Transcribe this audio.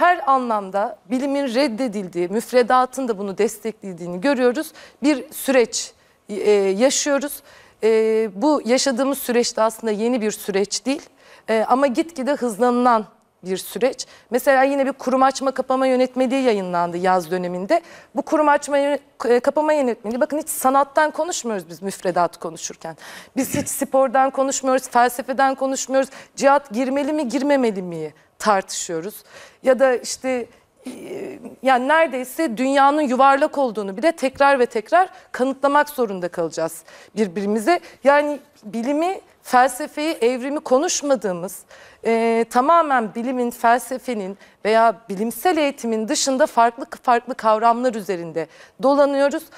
her anlamda bilimin reddedildiği, müfredatın da bunu desteklediğini görüyoruz. Bir süreç e, yaşıyoruz. E, bu yaşadığımız süreçte aslında yeni bir süreç değil e, ama gitgide hızlanılan bir süreç. Mesela yine bir kurum açma kapama yönetmeliği yayınlandı yaz döneminde. Bu kurum açma e, kapama yönetmeliği bakın hiç sanattan konuşmuyoruz biz müfredat konuşurken. Biz hiç spordan konuşmuyoruz, felsefeden konuşmuyoruz. Cihat girmeli mi girmemeli mi tartışıyoruz. Ya da işte yani neredeyse dünyanın yuvarlak olduğunu bir de tekrar ve tekrar kanıtlamak zorunda kalacağız birbirimize. Yani bilimi, felsefeyi, evrimi konuşmadığımız, e, tamamen bilimin, felsefenin veya bilimsel eğitimin dışında farklı farklı kavramlar üzerinde dolanıyoruz.